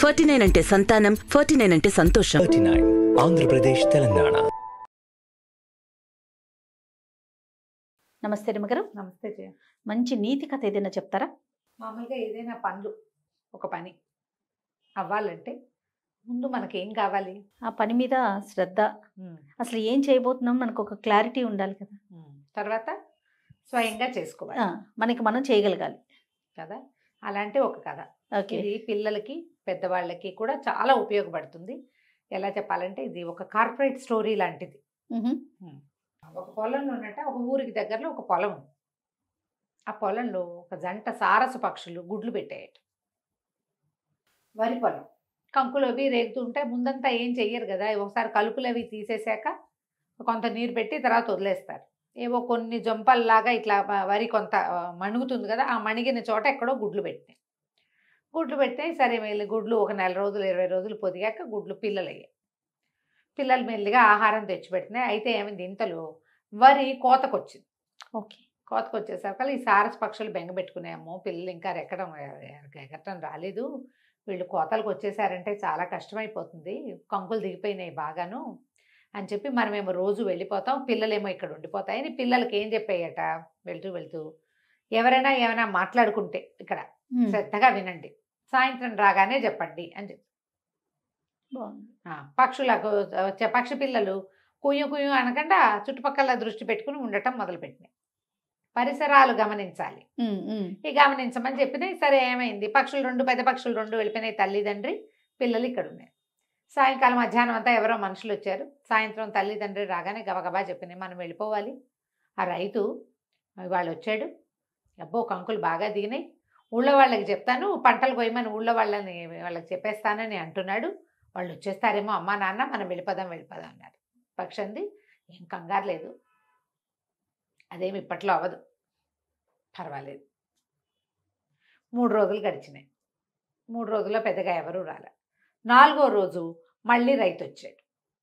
Forty nine అంటే సంతానం forty nine అంటే సంతోషం థర్టీ నైన్ ఆంధ్రప్రదేశ్ తెలంగాణ నమస్తే నిమ్మగారు నమస్తే జయ మంచి నీతి కథ ఏదైనా చెప్తారా మామూలుగా ఏదైనా పనులు ఒక పని అవ్వాలంటే ముందు మనకేం ఏం కావాలి ఆ పని మీద శ్రద్ధ అసలు ఏం చేయబోతున్నాం మనకు ఒక క్లారిటీ ఉండాలి కదా తర్వాత స్వయంగా చేసుకోవాలి మనకి మనం చేయగలగాలి కదా అలాంటి ఒక కథ ఓకే పిల్లలకి పెద్దవాళ్ళకి కూడా చాలా ఉపయోగపడుతుంది ఎలా చెప్పాలంటే ఇది ఒక కార్పొరేట్ స్టోరీ లాంటిది ఒక పొలంలో ఉన్నట్ట ఒక ఊరికి దగ్గరలో ఒక పొలం ఉంది ఆ పొలంలో ఒక జంట సారస పక్షులు గుడ్లు పెట్టాయట వరి పొలం కంకులు అవి రేగుతుంటే ముందంతా ఏం చెయ్యరు కదా ఒకసారి కలుపులు అవి తీసేసాక కొంత నీరు పెట్టి తర్వాత వదిలేస్తారు ఏవో కొన్ని జంపల్లాగా ఇట్లా వరి కొంత మణుగుతుంది కదా ఆ మణిగిన చోట ఎక్కడో గుడ్లు పెట్టినాయి గుడ్లు పెట్టినాయి సరే మెల్లి గుడ్లు ఒక నెల రోజులు ఇరవై రోజులు పొదిగాక గుడ్లు పిల్లలు పిల్లలు మెల్లిగా ఆహారం తెచ్చిపెట్టినాయి అయితే ఏమైంది ఇంతలు వరి కోతకొచ్చింది ఓకే వచ్చేసరికి ఈ సారస్ పక్షులు బెంగ పెట్టుకున్నాము పిల్లలు ఇంకా ఎక్కడం ఎగరటం రాలేదు వీళ్ళు కోతలకు వచ్చేసారంటే చాలా కష్టమైపోతుంది కంకులు దిగిపోయినాయి బాగాను అని చెప్పి మనమేమో రోజు వెళ్ళిపోతాం పిల్లలేమో ఇక్కడ ఉండిపోతాయని పిల్లలకి ఏం చెప్పాయట వెళ్తూ వెళ్తూ ఎవరైనా ఏమైనా మాట్లాడుకుంటే ఇక్కడ శ్రద్ధగా వినండి సాయంత్రం రాగానే చెప్పండి అని చెప్పి పక్షులకు పక్షి పిల్లలు కుయ్యు కుయ్యు అనకుండా చుట్టుపక్కల దృష్టి పెట్టుకుని ఉండటం మొదలుపెట్టినాయి పరిసరాలు గమనించాలి ఈ గమనించమని చెప్పినాయి సరే ఏమైంది పక్షులు రెండు పెద్ద పక్షులు రెండు వెళ్ళిపోయినాయి తల్లిదండ్రి పిల్లలు ఇక్కడ ఉన్నాయి సాయంకాలం మధ్యాహ్నం అంతా ఎవరో మనుషులు వచ్చారు సాయంత్రం తల్లిదండ్రి రాగానే గబగబా చెప్పినాయి మనం వెళ్ళిపోవాలి ఆ రైతు వాళ్ళు వచ్చాడు అబ్బో కంకులు బాగా దిగినాయి ఊళ్ళో వాళ్ళకి చెప్తాను పంటలు కొయ్యమని ఊళ్ళో వాళ్ళని వాళ్ళకి చెప్పేస్తానని అంటున్నాడు వాళ్ళు వచ్చేస్తారేమో అమ్మా నాన్న మనం వెళ్ళిపోదాం వెళ్ళిపోదాం అన్నారు పక్షంది ఏం కంగారు లేదు అదేమి ఇప్పట్లో అవ్వదు పర్వాలేదు మూడు రోజులు గడిచినాయి మూడు రోజుల్లో పెద్దగా ఎవరూ రాలే నాలుగో రోజు మళ్ళీ రైతు వచ్చాడు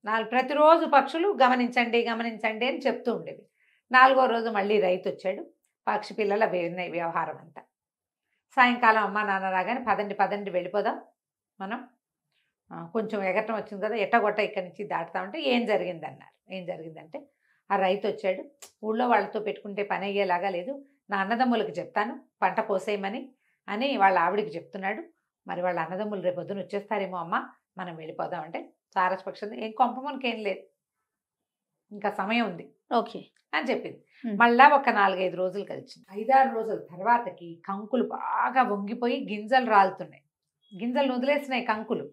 నాలుగు ప్రతిరోజు పక్షులు గమనించండి గమనించండి అని చెప్తూ ఉండేవి నాలుగో రోజు మళ్ళీ రైతు వచ్చాడు పక్షి పిల్లల వ్యవహారం అంతా సాయంకాలం అమ్మ నాన్న రాగానే పదండి పదండి వెళ్ళిపోదాం మనం కొంచెం ఎగటం వచ్చింది కదా ఎట్టగొట్ట ఇక్కడి నుంచి దాటుతామంటే ఏం జరిగింది అన్నారు ఏం జరిగిందంటే ఆ రైతు వచ్చాడు ఊళ్ళో వాళ్ళతో పెట్టుకుంటే పని అయ్యేలాగా లేదు నా అన్నదమ్ములకు చెప్తాను పంట కోసేయమని అని వాళ్ళ ఆవిడికి చెప్తున్నాడు మరి వాళ్ళ అన్నదమ్ములు రేపొద్దున వచ్చేస్తారేమో అమ్మ మనం వెళ్ళిపోదాం అంటే సారస్పక్షం ఏం కొంపమునకేం లేదు ఇంకా సమయం ఉంది ఓకే అని చెప్పింది మళ్ళా ఒక నాలుగైదు రోజులు కలిసింది ఐదారు రోజుల తర్వాతకి కంకులు బాగా వంగిపోయి గింజలు రాలుతున్నాయి గింజలు వదిలేసినాయి కంకులు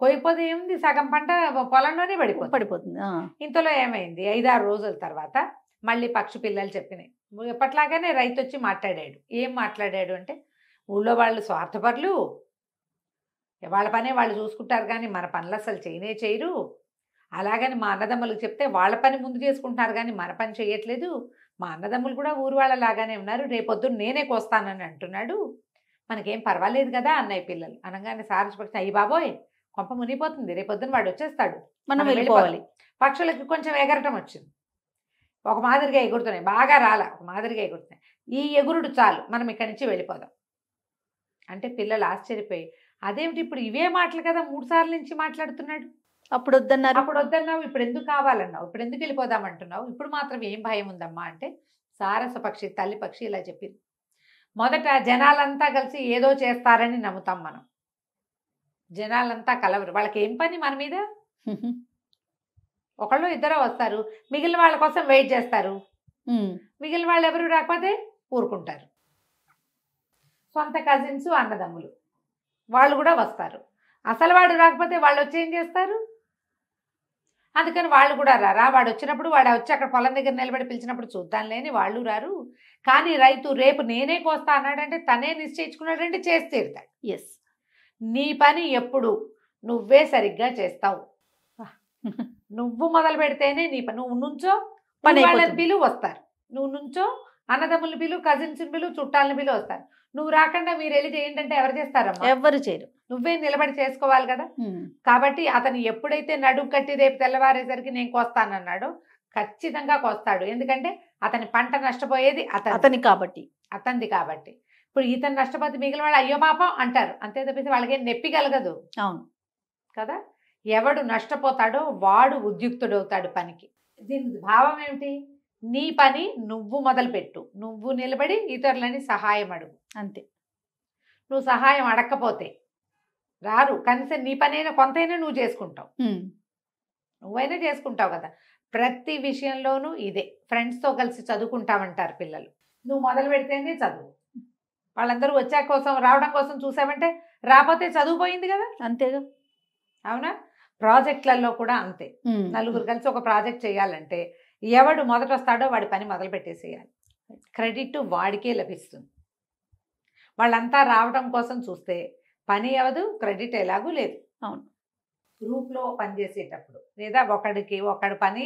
కోయిపోతే ఏముంది సగం పంట పొలంలోనే పడిపోతుంది పడిపోతుంది ఇంతలో ఏమైంది ఐదారు రోజుల తర్వాత మళ్ళీ పక్షి పిల్లలు చెప్పినాయి ఎప్పట్లాగానే రైతు వచ్చి మాట్లాడాడు ఏం మాట్లాడాడు అంటే ఊళ్ళో వాళ్ళు స్వార్థపరులు వాళ్ళ పనే వాళ్ళు చూసుకుంటారు కానీ మన పనులు అసలు చేయనే చేయరు అలాగని మా అన్నదమ్ములకు చెప్తే వాళ్ళ పని ముందు చేసుకుంటున్నారు కానీ మన పని చేయట్లేదు మా అన్నదమ్ములు కూడా ఊరు వాళ్ళలాగానే ఉన్నారు రేపొద్దున నేనే కోస్తానని అంటున్నాడు మనకేం పర్వాలేదు కదా అన్నయ్య పిల్లలు అనగానే సారస్పక్షం అయ్యి బాబోయ్ కొంప మునిగిపోతుంది రేపొద్దున వాడు వచ్చేస్తాడు మనం వెళ్ళిపోవాలి పక్షులకి కొంచెం ఎగరటం వచ్చింది ఒక మాదిరిగా ఎగురుతున్నాయి బాగా రాల ఒక మాదిరిగా ఎగురుతున్నాయి ఈ ఎగురుడు చాలు మనం ఇక్కడి నుంచి వెళ్ళిపోదాం అంటే పిల్లలు ఆశ్చర్యపోయి అదేమిటి ఇప్పుడు ఇవే మాటలు కదా మూడు సార్లు నుంచి మాట్లాడుతున్నాడు అప్పుడు వద్దన్నారు అప్పుడు వద్దన్నావు ఇప్పుడు ఎందుకు కావాలన్నావు ఇప్పుడు ఎందుకు వెళ్ళిపోదామంటున్నావు ఇప్పుడు మాత్రం ఏం భయం ఉందమ్మా అంటే సారస పక్షి తల్లి పక్షి ఇలా చెప్పింది మొదట జనాలంతా కలిసి ఏదో చేస్తారని నమ్ముతాం మనం జనాలంతా కలవరు వాళ్ళకి ఏం పని మన మీద ఒకళ్ళు ఇద్దరు వస్తారు మిగిలిన వాళ్ళ కోసం వెయిట్ చేస్తారు మిగిలిన వాళ్ళు ఎవరు రాకపోతే ఊరుకుంటారు సొంత కజిన్స్ అన్నదమ్ములు వాళ్ళు కూడా వస్తారు అసలు వాడు రాకపోతే వాళ్ళు వచ్చి ఏం చేస్తారు అందుకని వాళ్ళు కూడా రారా వాడు వచ్చినప్పుడు వాడు వచ్చి అక్కడ పొలం దగ్గర నిలబడి పిలిచినప్పుడు చూద్దాం లేని వాళ్ళు రారు కానీ రైతు రేపు నేనే కోస్తా అన్నాడంటే తనే నిశ్చయించుకున్నాడంటే చేసి తీరుతాడు ఎస్ నీ పని ఎప్పుడు నువ్వే సరిగ్గా చేస్తావు నువ్వు మొదలు పెడితేనే నీ పని నువ్వు నుంచో పని వాళ్ళని పిలువు వస్తారు నువ్వు నుంచో అన్నదమ్ములు పిలు కజిన్స్ పిలు చుట్టాలని పిలు వస్తారు నువ్వు రాకుండా మీరు వెళ్ళి చేయండి అంటే ఎవరు చేస్తారమ్మా ఎవరు చేయరు నువ్వే నిలబడి చేసుకోవాలి కదా కాబట్టి అతను ఎప్పుడైతే నడుము కట్టి రేపు తెల్లవారేసరికి నేను అన్నాడు ఖచ్చితంగా కోస్తాడు ఎందుకంటే అతని పంట నష్టపోయేది అతని కాబట్టి అతనిది కాబట్టి ఇప్పుడు ఇతను నష్టపోతే మిగిలిన వాళ్ళు అయ్యో పాపం అంటారు అంతే తప్పితే వాళ్ళకి నొప్పి కలగదు అవును కదా ఎవడు నష్టపోతాడో వాడు ఉద్యుక్తుడవుతాడు పనికి దీని భావం ఏమిటి నీ పని నువ్వు మొదలుపెట్టు నువ్వు నిలబడి ఇతరులని సహాయం అడుగు అంతే నువ్వు సహాయం అడగకపోతే రారు కనీసం నీ పనైనా కొంతైనా నువ్వు చేసుకుంటావు నువ్వైనా చేసుకుంటావు కదా ప్రతి విషయంలోనూ ఇదే ఫ్రెండ్స్తో కలిసి చదువుకుంటామంటారు పిల్లలు నువ్వు మొదలు పెడితేనే చదువు వాళ్ళందరూ వచ్చా కోసం రావడం కోసం చూసామంటే రాపోతే చదువుపోయింది కదా అంతేగా అవునా ప్రాజెక్ట్లలో కూడా అంతే నలుగురు కలిసి ఒక ప్రాజెక్ట్ చేయాలంటే ఎవడు మొదట వస్తాడో వాడి పని మొదలు పెట్టేసేయాలి క్రెడిట్ వాడికే లభిస్తుంది వాళ్ళంతా రావడం కోసం చూస్తే పని అవదు క్రెడిట్ ఎలాగూ లేదు అవును గ్రూప్లో పనిచేసేటప్పుడు లేదా ఒకడికి ఒకడి పని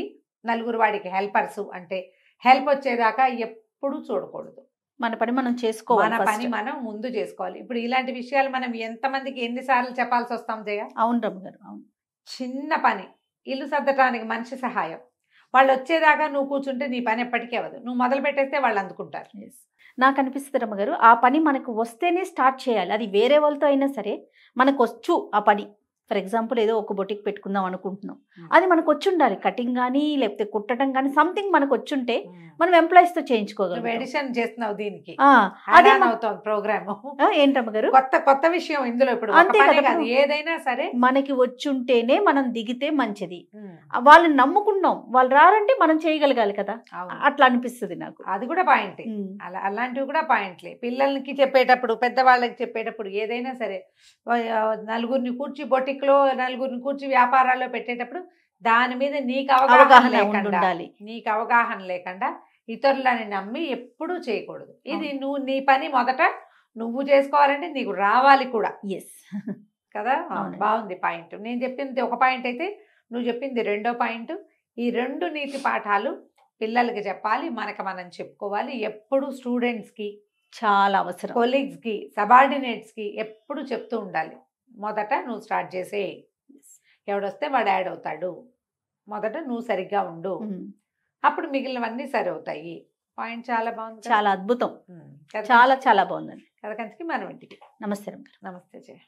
నలుగురు వాడికి హెల్పర్స్ అంటే హెల్ప్ వచ్చేదాకా ఎప్పుడూ చూడకూడదు మన పని మనం చేసుకోవాలి మన పని మనం ముందు చేసుకోవాలి ఇప్పుడు ఇలాంటి విషయాలు మనం ఎంతమందికి ఎన్నిసార్లు చెప్పాల్సి వస్తాం జయ అవును రమ్మ గారు అవును చిన్న పని ఇల్లు సర్దటానికి మనిషి సహాయం వాళ్ళు వచ్చేదాకా నువ్వు కూర్చుంటే నీ పని ఎప్పటికీ అవ్వదు నువ్వు మొదలు పెట్టేస్తే వాళ్ళు అందుకుంటారు నాకు అనిపిస్తుంది రమ్మగారు ఆ పని మనకు వస్తేనే స్టార్ట్ చేయాలి అది వేరే వాళ్ళతో అయినా సరే మనకు వచ్చు ఆ పని ఫర్ ఎగ్జాంపుల్ ఏదో ఒక బొటిక్ పెట్టుకుందాం అనుకుంటున్నాం అది మనకు వచ్చి ఉండాలి కటింగ్ కానీ లేకపోతే కుట్టడం కానీ సంథింగ్ మనకు వచ్చి ఉంటే మనం ఎంప్లాయీస్ తో చేయించుకోగలం ఎడిషన్ చేస్తున్నావు దీనికి అదే ప్రోగ్రామ్ ఏంటమ్మ గారు కొత్త కొత్త విషయం ఇందులో ఇప్పుడు అంతే ఏదైనా సరే మనకి వచ్చి ఉంటేనే మనం దిగితే మంచిది వాళ్ళని నమ్ముకున్నాం వాళ్ళు రారంటే మనం చేయగలగాలి కదా అట్లా అనిపిస్తుంది నాకు అది కూడా పాయింట్ అలా అలాంటివి కూడా పాయింట్లే పిల్లలకి చెప్పేటప్పుడు పెద్దవాళ్ళకి చెప్పేటప్పుడు ఏదైనా సరే నలుగురిని కూర్చి బొటిక్ పబ్లిక్లో నలుగురిని కూర్చి వ్యాపారాల్లో పెట్టేటప్పుడు దాని మీద నీకు అవగాహన లేకుండా నీకు అవగాహన లేకుండా ఇతరులని నమ్మి ఎప్పుడూ చేయకూడదు ఇది నువ్వు నీ పని మొదట నువ్వు చేసుకోవాలంటే నీకు రావాలి కూడా ఎస్ కదా బాగుంది పాయింట్ నేను చెప్పింది ఒక పాయింట్ అయితే నువ్వు చెప్పింది రెండో పాయింట్ ఈ రెండు నీతి పాఠాలు పిల్లలకి చెప్పాలి మనకు మనం చెప్పుకోవాలి ఎప్పుడు స్టూడెంట్స్కి చాలా అవసరం కొలీగ్స్కి సబార్డినేట్స్కి ఎప్పుడు చెప్తూ ఉండాలి మొదట నువ్వు స్టార్ట్ చేసే ఎవడొస్తే వాడు యాడ్ అవుతాడు మొదట నువ్వు సరిగ్గా ఉండు hmm. అప్పుడు మిగిలినవన్నీ సరి అవుతాయి పాయింట్ చాలా బాగుంది చాలా అద్భుతం hmm. చాలా చాలా బాగుందండి కథకంచికి మనం ఇంటికి నమస్తే నమస్తే జయ